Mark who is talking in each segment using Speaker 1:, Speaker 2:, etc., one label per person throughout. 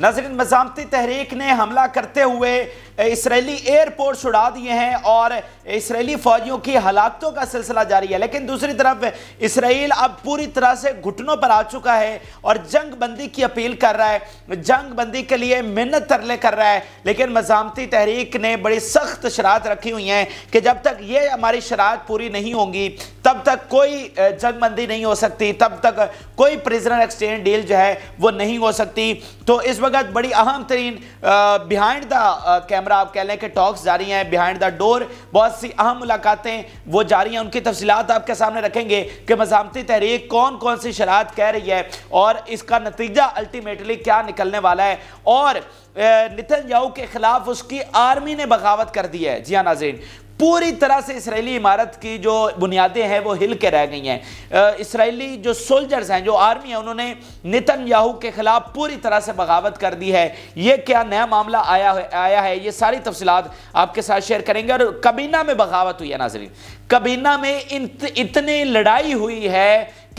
Speaker 1: नजर मजामती तहरीक ने हमला करते हुए इसराइली एयरपोर्ट्स उड़ा दिए हैं और इसराइली फौजियों की हलाकतों का सिलसिला जारी है लेकिन दूसरी तरफ इसराइल अब पूरी तरह से घुटनों पर आ चुका है और जंग बंदी की अपील कर रहा है जंग बंदी के लिए मिन्नत तरले कर रहा है लेकिन मजामती तहरीक ने बड़ी सख्त शरात रखी हुई है कि जब तक ये हमारी शरात पूरी नहीं होंगी तब तक कोई जंग बंदी नहीं हो सकती तब तक कोई प्रिजनर एक्सचेंज डील जो है वो नहीं हो सकती तो इस वक्त बड़ी अहम तरीन बिहाइंड द कैमरा कैमरा आप कह लें कि टॉक्स जारी हैं बिहाइंड द डोर बहुत सी अहम मुलाकातें वो जारी हैं उनकी तफसीत आपके सामने रखेंगे कि मजामती तहरीक कौन कौन सी शरात कह रही है और इसका नतीजा अल्टीमेटली क्या निकलने वाला है और नितिन जाऊ के खिलाफ उसकी आर्मी ने बगावत कर दी है जिया हाँ, नाजीन पूरी तरह से इसराइली इमारत की जो बुनियादें हैं वो हिल के रह गई हैं इसराइली जो सोल्जर्स हैं जो आर्मी है उन्होंने नितन याहू के खिलाफ पूरी तरह से बगावत कर दी है ये क्या नया मामला आया है आया है ये सारी तफसी आपके साथ शेयर करेंगे और कबीना में बगावत हुई है नाजरीन कबीना में इतनी लड़ाई हुई है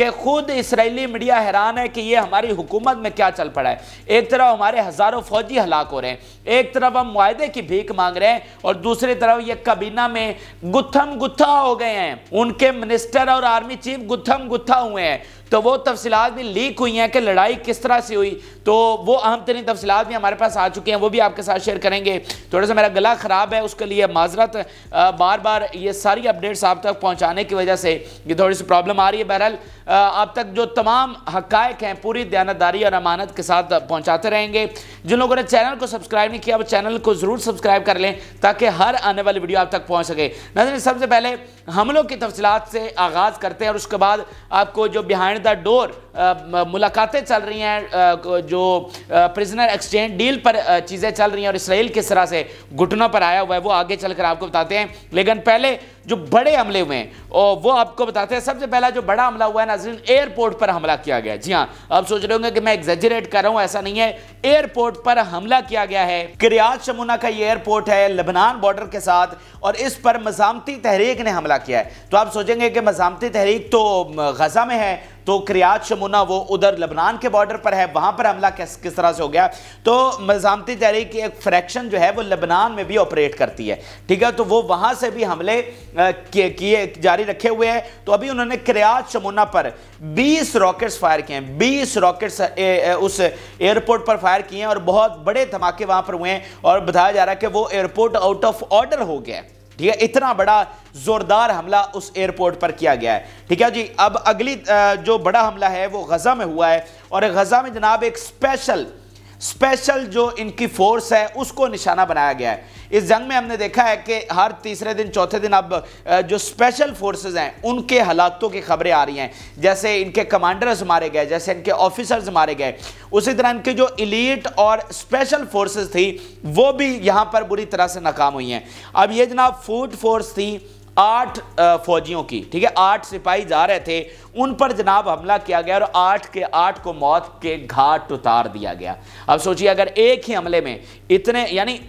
Speaker 1: कि खुद इसराइली मीडिया हैरान है कि ये हमारी हुकूमत में क्या चल पड़ा है एक तरफ हमारे हज़ारों फौजी हलाक हो रहे हैं एक तरफ हम मुआदे की भीख मांग रहे हैं और दूसरी तरफ ये कबीना में गुत्थम गुत्था हो गए हैं उनके मिनिस्टर और आर्मी चीफ गुत्थम गुत्था हुए हैं तो वो तफसलत भी लीक हुई हैं कि लड़ाई किस तरह से हुई तो वो अहम तरीन तफसलत भी हमारे पास आ चुके हैं वो भी आपके साथ शेयर करेंगे थोड़ा सा मेरा गला ख़राब है उसके लिए माजरत बार बार ये सारी अपडेट्स आप तक पहुँचाने की वजह से ये थोड़ी सी प्रॉब्लम आ रही है बहरहाल आप तक जो तमाम हक़ हैं पूरी दयानतदारी और अमानत के साथ पहुँचाते रहेंगे जिन लोगों ने चैनल को सब्सक्राइब नहीं किया वो चैनल को ज़रूर सब्सक्राइब कर लें ताकि हर आने वाली वीडियो आप तक पहुँच सके नजर सबसे पहले हमलों की तफसीत से आगाज़ करते हैं और उसके बाद आपको जो बिहाइंड dar dor मुलाकातें चल रही हैं जो प्रिजनर एक्सचेंज डील पर चीज़ें चल रही हैं और इसराइल किस तरह से घुटनों पर आया हुआ है वो आगे चलकर आपको बताते हैं लेकिन पहले जो बड़े हमले हुए हैं वो आपको बताते हैं सबसे पहला जो बड़ा हमला हुआ है नाजरीन एयरपोर्ट पर हमला किया गया जी हाँ आप सोच रहे होंगे कि मैं एग्जेजरेट कर रहा हूँ ऐसा नहीं है एयरपोर्ट पर हमला किया गया है क्रियाज शमुना का ये एयरपोर्ट है लबनान बॉर्डर के साथ और इस पर मजामती तहरीक ने हमला किया है तो आप सोचेंगे कि मजामती तहरीक तो गजा में है तो क्रियाज शमुना नमूना वो उधर लबनान के बॉर्डर पर है वहां पर हमला किस किस तरह से हो गया तो मजामती तहरीक की एक फ्रैक्शन जो है वो लबनान में भी ऑपरेट करती है ठीक है तो वो वहां से भी हमले किए जारी रखे हुए हैं तो अभी उन्होंने क्रियाज शमुना पर 20 रॉकेट्स फायर किए हैं बीस रॉकेट्स उस एयरपोर्ट पर फायर किए हैं और बहुत बड़े धमाके वहां पर हुए हैं और बताया जा रहा है कि वो एयरपोर्ट आउट ऑफ ऑर्डर हो गया है ठीक है इतना बड़ा जोरदार हमला उस एयरपोर्ट पर किया गया है ठीक है जी अब अगली जो बड़ा हमला है वो गजा में हुआ है और गजा में जनाब एक स्पेशल स्पेशल जो इनकी फोर्स है उसको निशाना बनाया गया है इस जंग में हमने देखा है कि हर तीसरे दिन चौथे दिन अब जो स्पेशल फोर्सेज हैं उनके हालातों की खबरें आ रही हैं जैसे इनके कमांडर्स मारे गए जैसे इनके ऑफिसर्स मारे गए उसी तरह इनके जो इलीट और स्पेशल फोर्सेज थी वो भी यहाँ पर बुरी तरह से नाकाम हुई हैं अब ये जनाब फूड फोर्स थी आठ फौजियों की ठीक है आठ सिपाही जा रहे थे उन पर जनाब हमला किया गया और आठ के आठ को मौत के घाट उतार दिया गया अब सोचिए अगर एक ही हमले में इतने यानी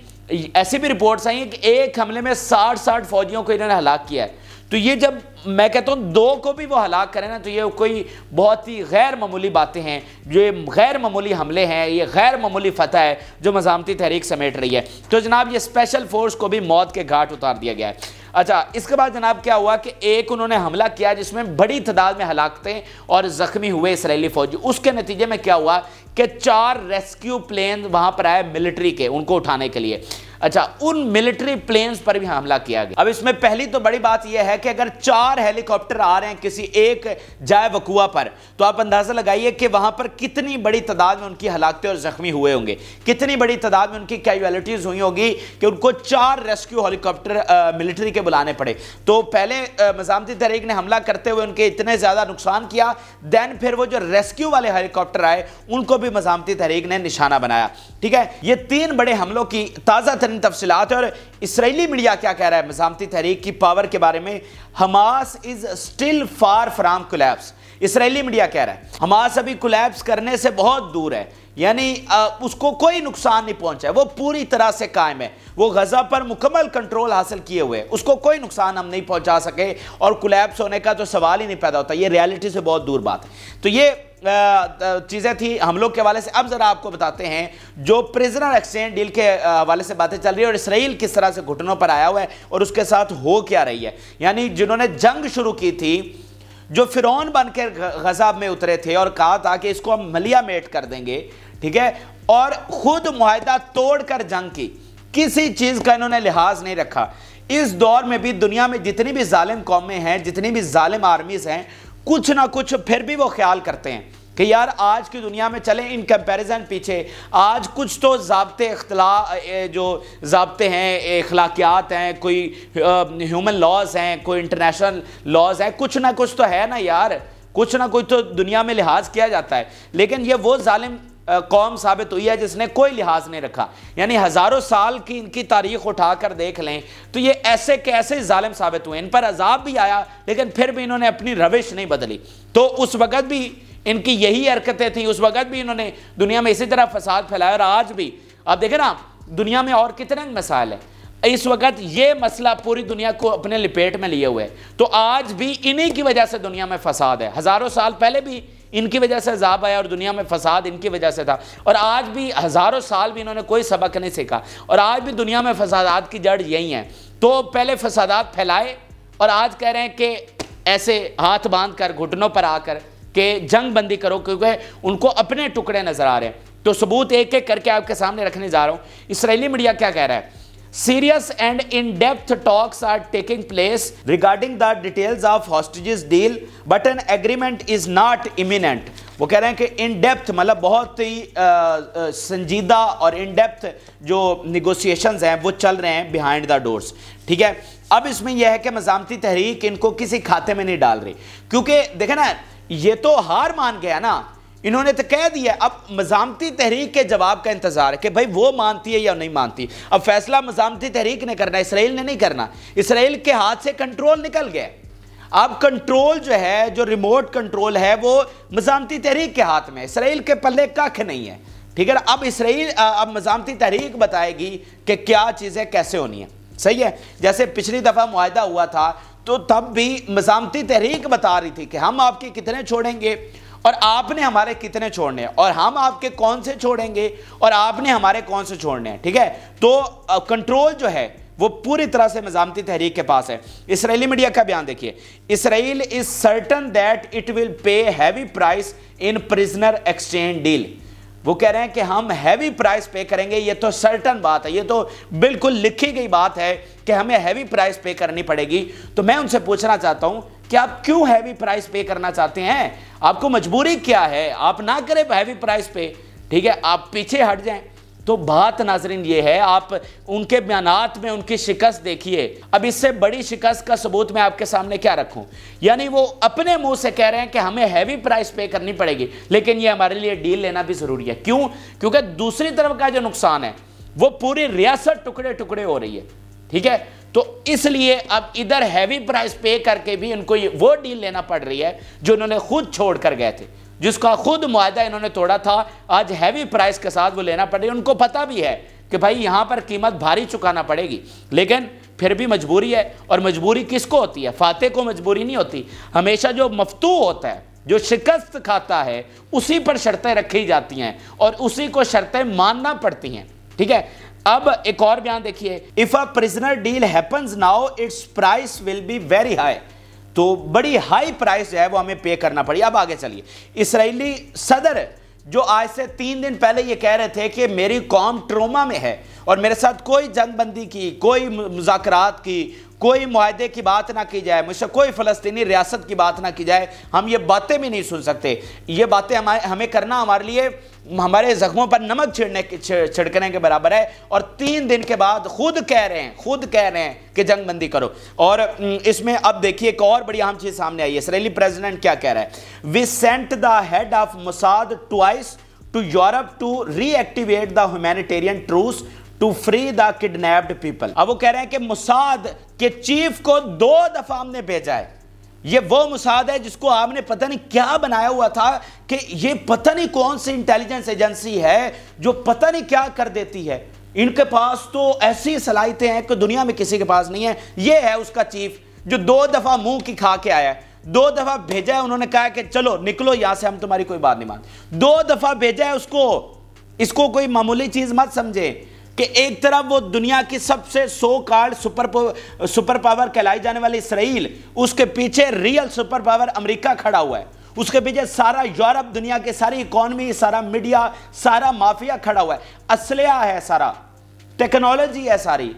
Speaker 1: ऐसी भी रिपोर्ट्स आई हैं कि एक हमले में साठ साठ फौजियों को इन्होंने हलाक किया है तो ये जब मैं कहता हूँ दो को भी वो हलाक करें ना तो ये कोई बहुत ही गैर मामूली बातें हैं जो ये गैर मामूली हमले हैं ये गैर मामूली फतह है जो मजामती तहरीक समेट रही है तो जनाब ये स्पेशल फोर्स को भी मौत के घाट उतार दिया गया है अच्छा इसके बाद जनाब क्या हुआ कि एक उन्होंने हमला किया जिसमें बड़ी तादाद में हलाकतें और ज़ख्मी हुए इसराइली फौजी उसके नतीजे में क्या हुआ कि चार रेस्क्यू प्लेन वहाँ पर आए मिलिट्री के उनको उठाने के लिए अच्छा उन मिलिट्री प्लेन्स पर भी हमला किया गया अब इसमें पहली तो बड़ी बात यह है कि अगर चार हेलीकॉप्टर आ रहे हैं किसी एक जाय वकुआ पर तो आप अंदाजा लगाइए कि वहां पर कितनी बड़ी तादाद में उनकी हलाकते और जख्मी हुए होंगे कितनी बड़ी तादाद में उनकी कैजुअलिटीज हुई होगी कि उनको चार रेस्क्यू हेलीकॉप्टर मिलिट्री के बुलाने पड़े तो पहले मजामती तहरीक ने हमला करते हुए उनके इतने ज्यादा नुकसान किया देन फिर वो जो रेस्क्यू वाले हेलीकॉप्टर आए उनको भी मजामती तहरीक ने निशाना बनाया ठीक है ये तीन बड़े हमलों की ताजा अहम तफसलत है और इसराइली मीडिया क्या कह रहा है मजामती तहरीक की पावर के बारे में Hamas is still far from collapse Israeli media कह रहा है हमास अभी कोलैप्स करने से बहुत दूर है यानी उसको कोई नुकसान नहीं पहुंचा है वो पूरी तरह से कायम है वो गज़ा पर मुकम्मल कंट्रोल हासिल किए हुए हैं उसको कोई नुकसान हम नहीं पहुंचा सके और कोलैप्स होने का तो सवाल ही नहीं पैदा होता ये रियलिटी से बहुत दूर बात है तो ये चीज़ें थी हम लोग के हवाले से अब ज़रा आपको बताते हैं जो प्रिजनर एक्सचेंज डील के हवाले से बातें चल रही है और इसराइल किस तरह से घुटनों पर आया हुआ है और उसके साथ हो क्या रही है यानी जिन्होंने जंग शुरू की थी जो फिरौन बनकर गजाब में उतरे थे और कहा था कि इसको हम मलिया मेट कर देंगे ठीक है और ख़ुद माहिदा तोड़कर जंग की किसी चीज़ का इन्होंने लिहाज नहीं रखा इस दौर में भी दुनिया में जितनी भी जालिम कौमें हैं जितनी भी जालिम आर्मीज़ हैं कुछ ना कुछ फिर भी वो ख्याल करते हैं कि यार आज की दुनिया में चलें इन कंपैरिजन पीछे आज कुछ तो जबते अख्तला जो जबते हैं अखलाकियात हैं कोई ह्यूमन लॉज हैं कोई इंटरनेशनल लॉज हैं कुछ ना कुछ तो है ना यार कुछ ना कुछ तो दुनिया में लिहाज किया जाता है लेकिन ये वो ालिम कौम साबित हुई है जिसने कोई लिहाज नहीं रखा यानी हज़ारों साल की इनकी तारीख उठा कर देख लें तो ये ऐसे कैसे जालिम साबित हुए इन पर अजाब भी आया लेकिन फिर भी इन्होंने अपनी रविश नहीं बदली तो उस वक़्त भी इनकी यही हरकतें थी उस वक़्त भी इन्होंने दुनिया में इसी तरह फसाद फैलाया और आज भी आप देखें ना दुनिया में और कितने मसाइल हैं इस वक्त ये मसला पूरी दुनिया को अपने लपेट में लिए हुए तो आज भी इन्हीं की वजह से दुनिया में फसाद है हज़ारों साल पहले भी इनकी वजह से अजाब आया और दुनिया में फसाद इनकी वजह से था और आज भी हज़ारों साल भी इन्होंने कोई सबक नहीं सीखा और आज भी दुनिया में फसादात की जड़ यही है तो पहले फसादात फैलाए और आज कह रहे हैं कि ऐसे हाथ बांध कर घुटनों पर आकर के जंग बंदी करो क्योंकि उनको अपने टुकड़े नज़र आ रहे हैं तो सबूत एक एक करके आपके सामने रखने जा रहा हूँ इसराइली मीडिया क्या कह रहा है serious and in-depth talks are taking place regarding the details of hostages deal but an agreement is not imminent वो कह रहे हैं कि इन डेप्थ मतलब बहुत ही संजीदा और इन डेप्थ जो निगोसिएशंस हैं वो चल रहे हैं बिहाइंड द डोर्स ठीक है अब इसमें यह है कि मजामती तहरीक इनको किसी खाते में नहीं डाल रही क्योंकि देखे ना ये तो हार मान गया ना इन्होंने तो कह दिया अब मजामती तहरीक के जवाब का इंतजार है कि भाई वो मानती है या नहीं मानती अब फैसला मजामती तहरीक ने करना इसराइल ने नहीं करना इसराइल के हाथ से कंट्रोल निकल गया अब कंट्रोल जो है जो रिमोट कंट्रोल है वो मजामती तहरीक के हाथ में इसराइल के पल्ले कख नहीं है ठीक है अब इसराइल अब मजामती तहरीक बताएगी कि क्या चीज़ें कैसे होनी है सही है जैसे पिछली दफ़ा माहदा हुआ था तो तब भी मजामती तहरीक बता रही थी कि हम आपके कितने छोड़ेंगे और आपने हमारे कितने छोड़ने हैं और हम आपके कौन से छोड़ेंगे और आपने हमारे कौन से छोड़ने हैं ठीक है तो कंट्रोल जो है वो पूरी तरह से मजामती तहरीक के पास है इसराइली मीडिया का बयान देखिए Israel is certain that it will pay heavy price in prisoner exchange deal वो कह रहे हैं कि हम हैवी प्राइस पे करेंगे ये तो सर्टन बात है ये तो बिल्कुल लिखी गई बात है कि हमें हैवी प्राइस पे करनी पड़ेगी तो मैं उनसे पूछना चाहता हूं कि आप क्यों हैवी प्राइस पे करना चाहते हैं आपको मजबूरी क्या है आप ना करें हैवी प्राइस पे ठीक है आप पीछे हट जाएं तो बात नाजरीन ये है आप उनके बयान में उनकी शिकस्त देखिए अब इससे बड़ी शिकस्त का सबूत मैं आपके सामने क्या रखूं यानी वो अपने मुंह से कह रहे हैं कि हमें हैवी प्राइस पे करनी पड़ेगी लेकिन ये हमारे लिए डील लेना भी ज़रूरी है क्यों क्योंकि दूसरी तरफ का जो नुकसान है वो पूरी रियासत टुकड़े टुकड़े हो रही है ठीक है तो इसलिए अब इधर हैवी प्राइस पे करके भी उनको वो डील लेना पड़ रही है जो इन्होंने खुद छोड़ कर गए थे जिसका खुद मुआदा इन्होंने तोड़ा था आज हैवी प्राइस के साथ वो लेना पड़ रही है उनको पता भी है कि भाई यहाँ पर कीमत भारी चुकाना पड़ेगी लेकिन फिर भी मजबूरी है और मजबूरी किसको होती है फाते को मजबूरी नहीं होती हमेशा जो मफतू होता है जो शिकस्त खाता है उसी पर शर्तें रखी जाती हैं और उसी को शर्तें मानना पड़ती हैं ठीक है अब एक और बयान देखिए if a prisoner deal happens now it's price will be very high तो बड़ी हाई प्राइस जो है वो हमें पे करना पड़ी अब आगे चलिए इसराइली सदर जो आज से तीन दिन पहले ये कह रहे थे कि मेरी कौम ट्रोमा में है और मेरे साथ कोई जंगबंदी की कोई मुजाकरात की कोई माहदे की बात ना की जाए मुझसे कोई फ़लस्तनी रियासत की बात ना की जाए हम ये बातें भी नहीं सुन सकते ये बातें हमारे हमें करना हमारे लिए हमारे ज़ख्मों पर नमक छिड़ने छिड़कने के बराबर है और तीन दिन के बाद खुद कह रहे हैं खुद कह रहे हैं कि जंग बंदी करो और इसमें अब देखिए एक और बड़ी अहम चीज़ सामने आई है इसराइली प्रेजिडेंट क्या कह रहे हैं we sent the head of Mossad twice to Europe to reactivate the humanitarian truce to free the kidnapped people अब वो कह रहे हैं कि मुसाद के चीफ को दो दफा हमने भेजा है ये वो मुसाद है जिसको आपने पता नहीं क्या बनाया हुआ था कि ये पता नहीं कौन सी इंटेलिजेंस एजेंसी है जो पता नहीं क्या कर देती है इनके पास तो ऐसी सलाहितें हैं कि दुनिया में किसी के पास नहीं है ये है उसका चीफ जो दो दफा मुंह की खा के आया है दो दफा भेजा है उन्होंने कहा कि चलो निकलो यहां से हम तुम्हारी कोई बात नहीं मानते दो दफा भेजा है उसको इसको कोई मामूली चीज मत समझे कि एक तरफ वो दुनिया की सबसे so called super super power कहलाई जाने वाली इसराइल उसके पीछे रियल सुपर पावर अमेरिका खड़ा हुआ है उसके पीछे सारा यूरोप दुनिया के सारी इकोनॉमी सारा मीडिया सारा माफिया खड़ा हुआ है असलिया है सारा टेक्नोलॉजी है सारी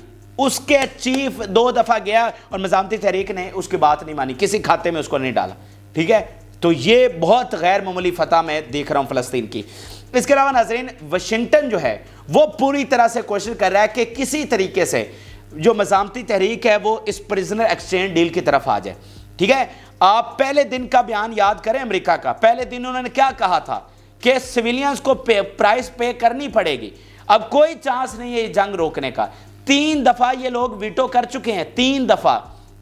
Speaker 1: उसके चीफ दो दफा गया और मजामती तहरीक ने उसकी बात नहीं मानी किसी खाते में उसको नहीं डाला ठीक है तो ये बहुत गैर मामूली फतह मैं देख रहा हूं फलस्तीन की इसके अलावा नाजरीन वाशिंगटन जो है वो पूरी तरह से कोशिश कर रहा है कि किसी तरीके से जो मजामती तहरीक है वो इस प्रिजनर एक्सचेंज डील की तरफ आ जाए ठीक है आप पहले दिन का बयान याद करें अमेरिका का पहले दिन उन्होंने क्या कहा था कि सिविलियंस को पे, प्राइस पे करनी पड़ेगी अब कोई चांस नहीं है जंग रोकने का तीन दफा ये लोग वीटो कर चुके हैं तीन दफा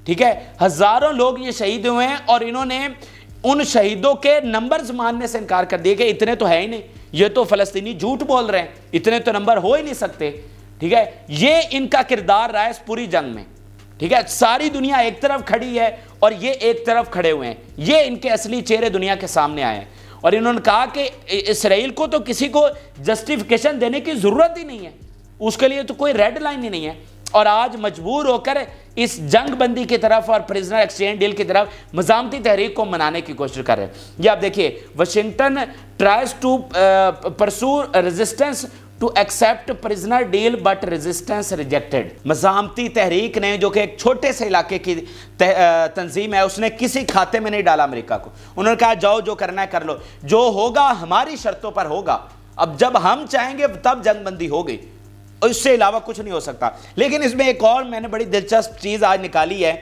Speaker 1: ठीक है हजारों लोग ये शहीद हुए हैं और इन्होंने उन शहीदों के नंबर्स मानने से इनकार कर दिए कि इतने तो है ही नहीं ये तो फलस्तीनी झूठ बोल रहे हैं इतने तो नंबर हो ही नहीं सकते ठीक है ये इनका किरदार रहा है इस पूरी जंग में ठीक है सारी दुनिया एक तरफ खड़ी है और ये एक तरफ खड़े हुए हैं ये इनके असली चेहरे दुनिया के सामने आए हैं और इन्होंने कहा कि इसराइल को तो किसी को जस्टिफिकेशन देने की ज़रूरत ही नहीं है उसके लिए तो कोई रेड लाइन ही नहीं है और आज मजबूर होकर इस जंग बंदी की तरफ और प्रिजनर एक्सचेंज डील की तरफ मजामती तहरीक को मनाने की कोशिश कर रहे हैं ये आप देखिए Washington tries to pursue resistance to accept prisoner deal but resistance rejected मजामती तहरीक ने जो कि एक छोटे से इलाके की uh, तंजीम है उसने किसी खाते में नहीं डाला अमेरिका को उन्होंने कहा जाओ जो करना है कर लो जो होगा हमारी शर्तों पर होगा अब जब हम चाहेंगे तब जंगबंदी हो गई और इससे अलावा कुछ नहीं हो सकता लेकिन इसमें एक और मैंने बड़ी दिलचस्प चीज़ आज निकाली है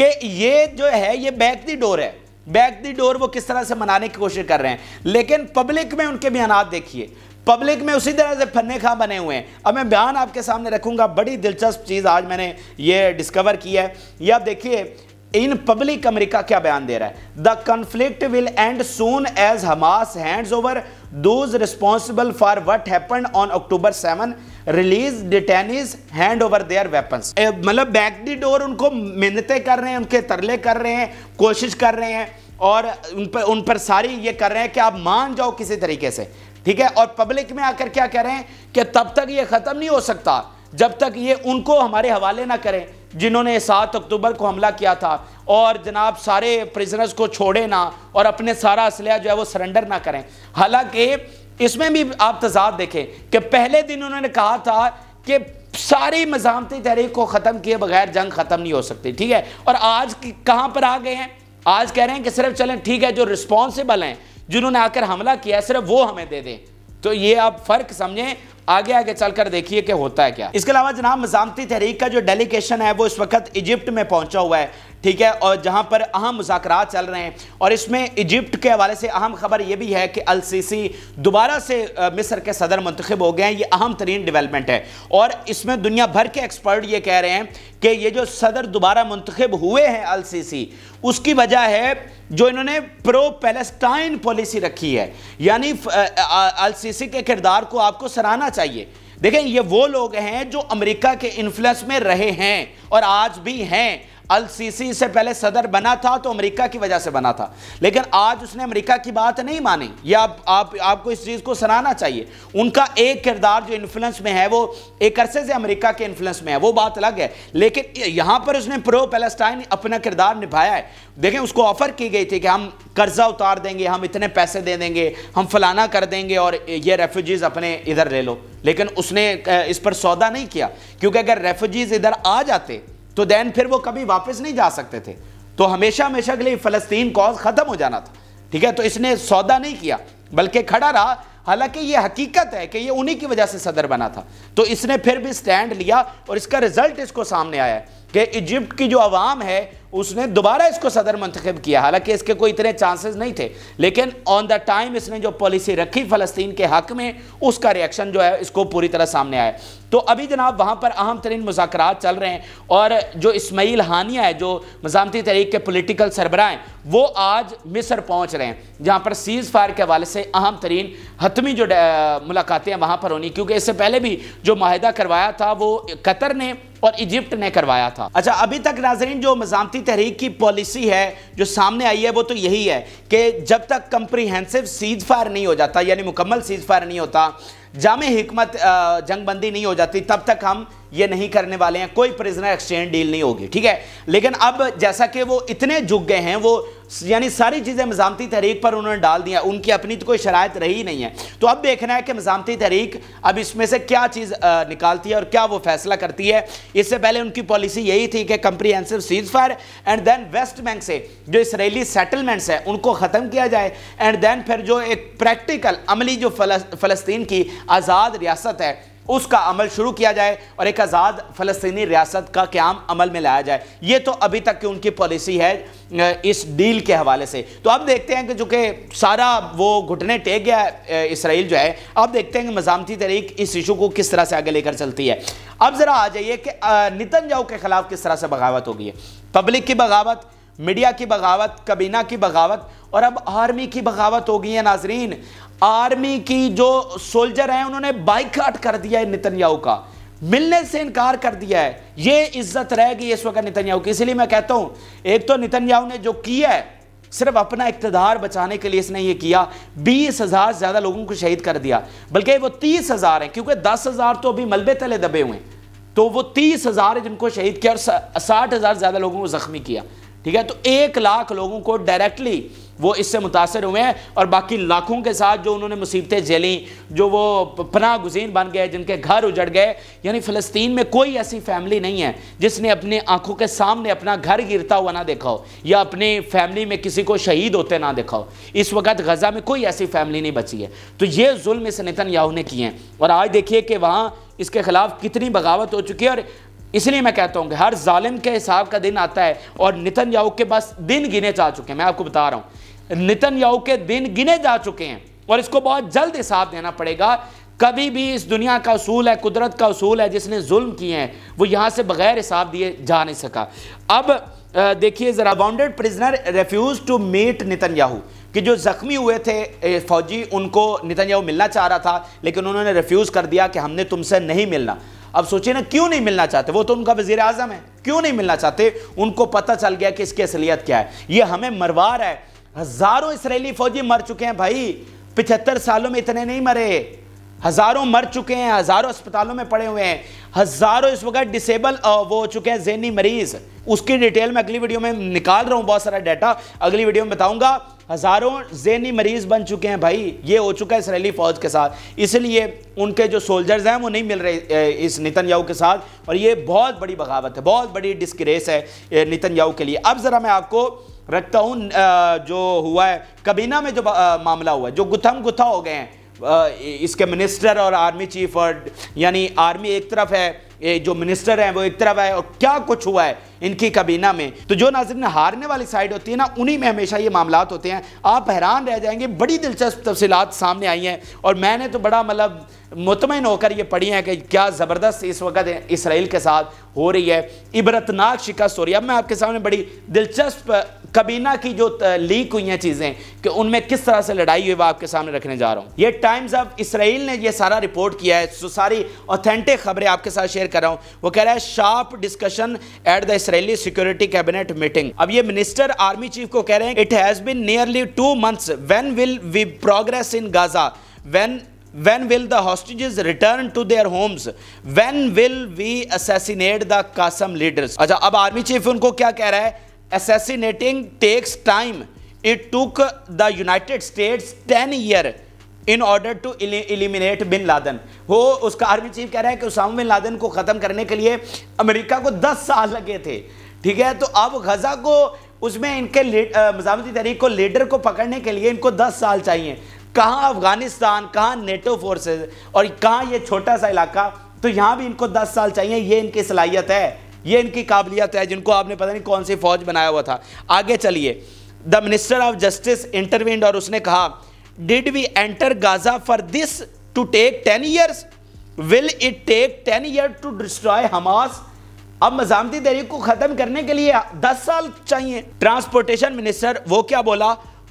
Speaker 1: कि ये जो है ये बैक दी डोर है बैक दी डोर वो किस तरह से मनाने की कोशिश कर रहे हैं लेकिन पब्लिक में उनके बयान देखिए पब्लिक में उसी तरह से फन्ने खा बने हुए हैं अब मैं बयान आपके सामने रखूंगा बड़ी दिलचस्प चीज़ आज मैंने ये डिस्कवर की है ये आप देखिए इन पब्लिक अमेरिका क्या बयान दे रहा है the conflict will end soon as Hamas hands over those responsible for what happened on October 7 release detainees hand over their weapons eh, मतलब बैक दी डोर उनको मेहनतें कर रहे हैं उनके तरले कर रहे हैं कोशिश कर रहे हैं और उन पर उन पर सारी ये कर रहे हैं कि आप मान जाओ किसी तरीके से ठीक है और पब्लिक में आकर क्या कह रहे हैं कि तब तक ये ख़त्म नहीं हो सकता जब तक ये उनको हमारे हवाले ना करें जिन्होंने सात अक्टूबर को हमला किया था और जनाब सारे प्रिजनर्स को छोड़े ना और अपने सारा असलिया जो है वो सरेंडर ना करें हालांकि इसमें भी आप तजाद देखें कि पहले दिन उन्होंने कहा था कि सारी मजामती तहरीक को ख़त्म किए बगैर जंग ख़त्म नहीं हो सकती ठीक है और आज कहाँ पर आ गए हैं आज कह रहे हैं कि सिर्फ चलें ठीक है जो रिस्पॉन्सिबल हैं जिन्होंने आकर हमला किया सिर्फ वो हमें दे दें तो ये आप फर्क समझें आगे आगे चलकर देखिए कि होता है क्या इसके अलावा जनाब मजामती तहरीक का जो डेलीगेशन है वो इस वक्त इजिप्ट में पहुंचा हुआ है ठीक है और जहां पर अहम मुजाकर चल रहे हैं और इसमें इजिप्ट के हवाले से अहम खबर यह भी है कि अल सीसी दोबारा से मिस्र के सदर मंतखब हो गए हैं ये अहम तरीन डेवलपमेंट है और इसमें दुनिया भर के एक्सपर्ट ये कह रहे हैं कि ये जो सदर दोबारा मंतखब हुए हैं अल सीसी उसकी वजह है जो इन्होंने प्रो पैलेस्टाइन पॉलिसी रखी है यानी अल सीसी के किरदार को आपको सराहना चाहिए देखें ये वो लोग हैं जो अमेरिका के इन्फ्लुएंस में रहे हैं और आज भी हैं अल सीसी से पहले सदर बना था तो अमेरिका की वजह से बना था लेकिन आज उसने अमेरिका की बात नहीं मानी या आप, आप आपको इस चीज़ को सराहना चाहिए उनका एक किरदार जो इन्फ्लुएंस में है वो एक अरसे से अमेरिका के इन्फ्लुएंस में है वो बात अलग है लेकिन यहाँ पर उसने प्रो पैलेस्टाइन अपना किरदार निभाया है देखें उसको ऑफर की गई थी कि हम कर्जा उतार देंगे हम इतने पैसे दे देंगे हम फलाना कर देंगे और ये रेफ्यूजीज अपने इधर ले लो लेकिन उसने इस पर सौदा नहीं किया क्योंकि अगर रेफ्यूजीज इधर आ जाते तो देन फिर वो कभी वापस नहीं जा सकते थे तो हमेशा हमेशा के लिए फ़लस्तीन कॉज ख़त्म हो जाना था ठीक है तो इसने सौदा नहीं किया बल्कि खड़ा रहा हालांकि ये हकीकत है कि ये उन्हीं की वजह से सदर बना था तो इसने फिर भी स्टैंड लिया और इसका रिजल्ट इसको सामने आया है कि इजिप्ट की जो आवाम है उसने दोबारा इसको सदर मंतखब किया हालांकि इसके कोई इतने चांसेस नहीं थे लेकिन ऑन द टाइम इसने जो पॉलिसी रखी फ़लस्तीन के हक में उसका रिएक्शन जो है इसको पूरी तरह सामने आया तो अभी जनाब वहाँ पर अहम तरीन मुजाकर चल रहे हैं और जो इसमाइल हानिया है जो मजामती तहरीक के पोलिटिकल सरबराह हैं वो आज मिसर पहुँच रहे हैं जहाँ पर सीज़ फायर के हवाले से अहम तरीन हतमी जो मुलाकातें वहाँ पर होनी क्योंकि इससे पहले भी जो माहिदा करवाया था वो कतर ने और इजिप्ट ने करवाया था अच्छा अभी तक नाजरीन जो मजामती तहरीक की पॉलिसी है जो सामने आई है वो तो यही है कि जब तक कंप्रीहेंसिव सीज फायर नहीं हो जाता यानी मुकम्मल सीज फायर नहीं होता जाम हमत जंगबंदी नहीं हो जाती तब तक हम ये नहीं करने वाले हैं कोई प्रिजनर एक्सचेंज डील नहीं होगी ठीक है लेकिन अब जैसा कि वो इतने झुक गए हैं वो यानी सारी चीज़ें मजामती तहरीक पर उन्होंने डाल दिया उनकी अपनी तो कोई शरात रही नहीं है तो अब देखना है कि मजामती तहरीक अब इसमें से क्या चीज़ निकालती है और क्या वो फैसला करती है इससे पहले उनकी पॉलिसी यही थी कि comprehensive cease fire and then West Bank से जो इसराइली सेटलमेंट्स हैं उनको ख़त्म किया जाए एंड देन फिर जो एक प्रैक्टिकल अमली जो फलस्तीन की आज़ाद रियासत है उसका अमल शुरू किया जाए और एक आज़ाद फ़लस्तनी रियासत का क्याम अमल में लाया जाए ये तो अभी तक की उनकी पॉलिसी है इस डील के हवाले से तो अब देखते हैं कि चूँकि सारा वो घुटने टेक गया इसराइल जो है अब देखते हैं कि मजामती तहरीक इस इशू को किस तरह से आगे लेकर चलती है अब ज़रा आ जाइए कि नितन जाओ के ख़िलाफ़ किस तरह से बगावत होगी पब्लिक की बगावत मीडिया की बगावत कबीना की बगावत और अब आर्मी की बगावत हो गई है नाजरीन आर्मी की जो सोल्जर हैं उन्होंने बाइकआउट कर दिया है नितनयाऊ का मिलने से इनकार कर दिया है ये इज्जत रह गई इस वक्त नितनयाऊ की इसलिए मैं कहता हूँ एक तो नितनयाऊ ने जो किया है सिर्फ अपना इकतदार बचाने के लिए इसने ये किया बीस हज़ार ज़्यादा लोगों को शहीद कर दिया बल्कि वो तीस हज़ार हैं क्योंकि दस हज़ार तो अभी मलबे तले दबे हुए हैं तो वो तीस हज़ार जिनको शहीद किया और साठ हज़ार ज़्यादा लोगों को ज़ख्मी किया ठीक है तो एक लाख लोगों को डायरेक्टली वो इससे मुतासर हुए हैं और बाकी लाखों के साथ जो उन्होंने मुसीबतें झेली जो वो पना गुजीन बन गए जिनके घर उजड़ गए यानी फ़लस्तीन में कोई ऐसी फैमिली नहीं है जिसने अपने आंखों के सामने अपना घर गिरता हुआ ना देखा हो या अपने फैमिली में किसी को शहीद होते ना देखा हो इस वक्त गज़ा में कोई ऐसी फैमिली नहीं बची है तो ये जुल्म इस नितन याहू ने किए हैं और आज देखिए कि वहाँ इसके ख़िलाफ़ कितनी बगावत हो चुकी है और इसलिए मैं कहता हूं कि हर जालिम के हिसाब का दिन आता है और नितन याऊ के बस दिन गिने जा चुके हैं मैं आपको बता रहा हूं नितन याऊ के दिन गिने जा चुके हैं और इसको बहुत जल्द हिसाब देना पड़ेगा कभी भी इस दुनिया का असूल है कुदरत का असूल है जिसने जुल्म किए हैं वो यहाँ से बगैर हिसाब दिए जा नहीं सका अब देखिए ज़रा wounded prisoner refuse to meet Netanyahu कि जो ज़ख्मी हुए थे फौजी उनको नितन याहू मिलना चाह रहा था लेकिन उन्होंने रेफ्यूज़ कर दिया कि हमने तुमसे नहीं मिलना अब सोचिए ना क्यों नहीं मिलना चाहते वो तो उनका वजीर आजम है क्यों नहीं मिलना चाहते उनको पता चल गया कि इसकी असलियत क्या है ये हमें मरवा रहा है हजारों इसराइली फौजी मर चुके हैं भाई पिछहत्तर सालों में इतने नहीं मरे हज़ारों मर चुके हैं हज़ारों अस्पतालों में पड़े हुए हैं हज़ारों इस वक्त डिसेबल वो हो चुके हैं जेनी मरीज़ उसकी डिटेल में अगली वीडियो में निकाल रहा हूँ बहुत सारा डाटा अगली वीडियो में बताऊँगा हज़ारों जेनी मरीज़ बन चुके हैं भाई ये हो चुका है इसराइली फ़ौज के साथ इसलिए उनके जो सोल्जर्स हैं वो नहीं मिल रहे इस नितन याहू के साथ और ये बहुत बड़ी बगावत है बहुत बड़ी डिस्क्रेस है नितन याहू के लिए अब ज़रा मैं आपको रखता हूँ जो हुआ है कबीना में जो मामला हुआ है जो गुथम गुथा हो गए हैं इसके मिनिस्टर और आर्मी चीफ और यानी आर्मी एक तरफ है ये जो मिनिस्टर हैं वो एक तरफ है और क्या कुछ हुआ है इनकी कबीना में तो जो नाजरन हारने वाली साइड होती है ना उन्हीं में हमेशा ये मामला होते हैं आप हैरान रह जाएंगे बड़ी दिलचस्प तफसीत सामने आई हैं और मैंने तो बड़ा मतलब मुतमिन होकर ये पढ़ी हैं कि क्या ज़बरदस्त इस वक्त इसराइल के साथ हो रही है इबरतनाक शिकस्त हो रही है अब मैं आपके सामने बड़ी दिलचस्प कबीना की जो लीक हुई हैं चीज़ें कि उनमें किस तरह से लड़ाई हुई वह आपके सामने रखने जा रहा हूँ ये टाइम्स ऑफ इसराइल ने यह सारा रिपोर्ट किया है सो सारी ऑथेंटिक खबरें आपके साथ शेयर कर रहा हूँ वो कह रहा है sharp discussion at the Israeli security cabinet meeting अब ये मिनिस्टर आर्मी चीफ को कह रहे हैं it has been nearly two months when will we progress in Gaza when when will the hostages return to their homes when will we assassinate the qasem leaders अच्छा अब army chief उनको क्या कह रहा है assassinating takes time it took the united states 10 year in order to eliminate bin Laden वो उसका army chief कह रहा है कि उसामा बिन लादन को ख़त्म करने के लिए अमेरिका को 10 साल लगे थे ठीक है तो अब गज़ा को उसमें इनके मजामती तहरीक को लीडर को पकड़ने के लिए इनको 10 साल चाहिए कहाँ अफगानिस्तान कहाँ नेटो फोर्सेज और कहाँ ये छोटा सा इलाका तो यहाँ भी इनको दस साल चाहिए ये इनकी सलाहियत है ये इनकी काबिलियत है जिनको आपने पता नहीं कौन सी फौज बनाया हुआ था आगे चलिए the minister of justice intervened और उसने कहा did we enter Gaza for this to take ten years will it take ten year to destroy Hamas अब मजामती तहरीक को खत्म करने के लिए दस साल चाहिए ट्रांसपोर्टेशन मिनिस्टर वो क्या बोला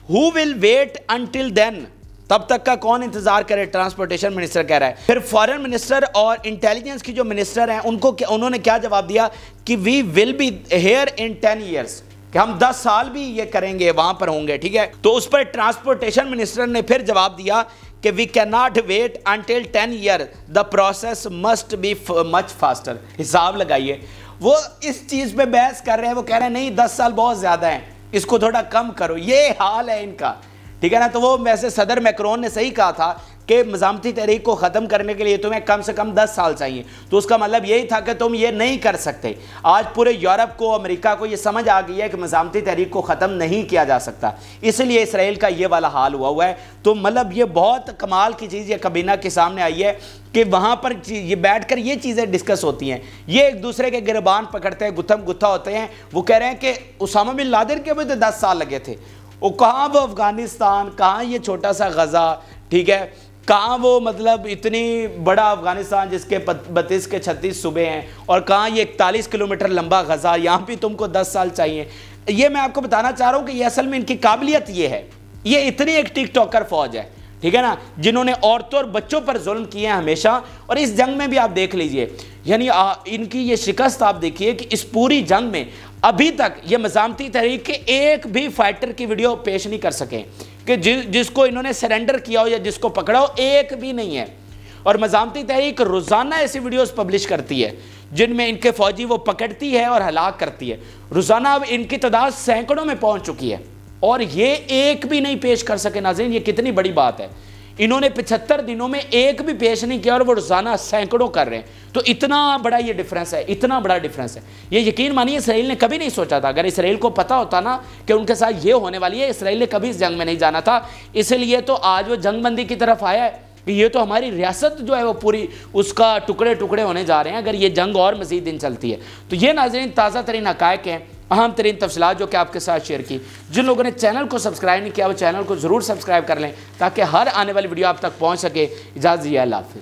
Speaker 1: who will wait until then तब तक का कौन इंतजार करे ट्रांसपोर्टेशन मिनिस्टर कह रहा है फिर फॉरेन मिनिस्टर और इंटेलिजेंस की जो मिनिस्टर हैं उनको क्या, उन्होंने क्या जवाब दिया कि we will be here in ten years कि हम 10 साल भी ये करेंगे वहां पर होंगे ठीक है तो उस पर ट्रांसपोर्टेशन मिनिस्टर ने फिर जवाब दिया कि we can not wait until 10 year the process must be much faster हिसाब लगाइए वो इस चीज़ पे बहस कर रहे हैं वो कह रहे हैं नहीं 10 साल बहुत ज़्यादा है इसको थोड़ा कम करो ये हाल है इनका ठीक है ना तो वो वैसे सदर मैक्रोन ने सही कहा था कि मजामती तहरीक को ख़त्म करने के लिए तुम्हें कम से कम दस साल चाहिए तो उसका मतलब यही था कि तुम ये नहीं कर सकते आज पूरे यूरोप को अमेरिका को ये समझ आ गई है कि मजामती तहरीक को ख़त्म नहीं किया जा सकता इसलिए इसराइल का ये वाला हाल हुआ हुआ है तो मतलब ये बहुत कमाल की चीज़ ये कबीना के सामने आई है कि वहाँ पर ये बैठ कर ये चीज़ें डिस्कस होती हैं ये एक दूसरे के गिरबान पकड़ते हैं गुथम गुत्था होते हैं वो कह रहे हैं कि उसामा बिन लादेन के भी तो दस साल लगे थे वो कहाँ वो अफ़गानिस्तान कहाँ ये छोटा सा गज़ा ठीक है कहाँ वो मतलब इतनी बड़ा अफ़गानिस्तान जिसके बत्तीस के छत्तीस सूबे हैं और कहाँ ये इकतालीस किलोमीटर लंबा गज़ा यहाँ भी तुमको दस साल चाहिए ये मैं आपको बताना चाह रहा हूँ कि ये असल में इनकी काबिलियत ये है ये इतनी एक टिकटॉकर फौज है ठीक है ना जिन्होंने औरतों और बच्चों पर जुल्म किए हैं हमेशा और इस जंग में भी आप देख लीजिए यानी इनकी ये शिकस्त आप देखिए कि इस पूरी जंग में अभी तक ये मजामती तहरीक के एक भी फाइटर की वीडियो पेश नहीं कर सके कि जि, जिसको इन्होंने सरेंडर किया हो या जिसको पकड़ा हो एक भी नहीं है और मजामती तहरीक रोज़ाना ऐसी वीडियोस पब्लिश करती है जिनमें इनके फौजी वो पकड़ती है और हलाक करती है रोज़ाना अब इनकी तादाद सैकड़ों में पहुंच चुकी है और ये एक भी नहीं पेश कर सके नाजरीन ये कितनी बड़ी बात है इन्होंने पिछहत्तर दिनों में एक भी पेश नहीं किया और वो रोज़ाना सैकड़ों कर रहे हैं तो इतना बड़ा ये डिफरेंस है इतना बड़ा डिफरेंस है ये यकीन मानिए इसराइल ने कभी नहीं सोचा था अगर इसराइल को पता होता ना कि उनके साथ ये होने वाली है इसराइल ने कभी इस जंग में नहीं जाना था इसलिए तो आज वो जंगबंदी की तरफ आया है कि ये तो हमारी रियासत जो है वो पूरी उसका टुकड़े टुकड़े होने जा रहे हैं अगर ये जंग और मजीद दिन चलती है तो ये नाजरीन ताज़ा तरीन हक़ हैं अहम तरीन तफसलत जो कि आपके साथ शेयर की जिन लोगों ने चैनल को सब्सक्राइब नहीं किया वो चैनल को ज़रूर सब्सक्राइब कर लें ताकि हर आने वाली वीडियो आप तक पहुँच सके इजाज़ी दिया अल्लाह